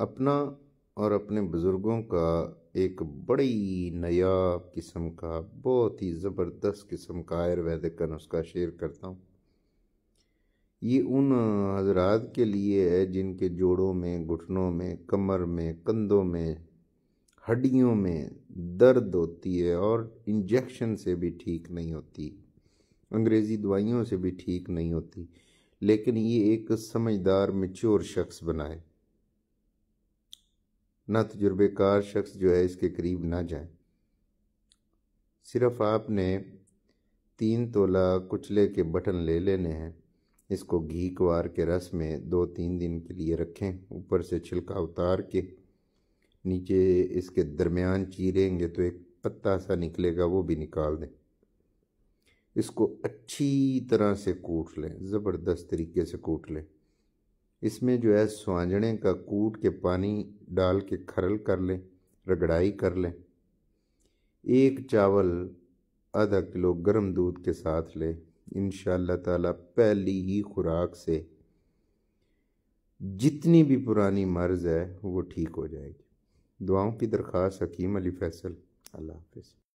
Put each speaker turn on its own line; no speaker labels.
अपना और अपने बुज़ुर्गों का एक बड़ी नयाब किस्म का बहुत ही ज़बरदस्त किस्म का आयुर्वैदिक का नुस्खा शेयर करता हूँ ये उन हजरात के लिए है जिनके जोड़ों में घुटनों में कमर में कंधों में हड्डियों में दर्द होती है और इंजेक्शन से भी ठीक नहीं होती अंग्रेज़ी दवाइयों से भी ठीक नहीं होती लेकिन ये एक समझदार मेच्योर शख्स बनाए ना तजुर्बेकार शख्स जो है इसके करीब ना जाए सिर्फ आपने तीन तोला कुचले के बटन ले लेने हैं इसको घी कुवार के रस में दो तीन दिन के लिए रखें ऊपर से छिलका उतार के नीचे इसके दरमियान चीरेंगे तो एक पत्ता सा निकलेगा वो भी निकाल दें इसको अच्छी तरह से कूट लें ज़बरदस्त तरीके से कूट लें इसमें जो है सुहाजने का कूट के पानी डाल के खरल कर लें रगड़ाई कर लें एक चावल आधा किलो गर्म दूध के साथ लें इन ताला पहली ही खुराक से जितनी भी पुरानी मर्ज़ है वो ठीक हो जाएगी दुआओं की दरख्वास्त हकीम अली फैसल अल्लाह हाफिज़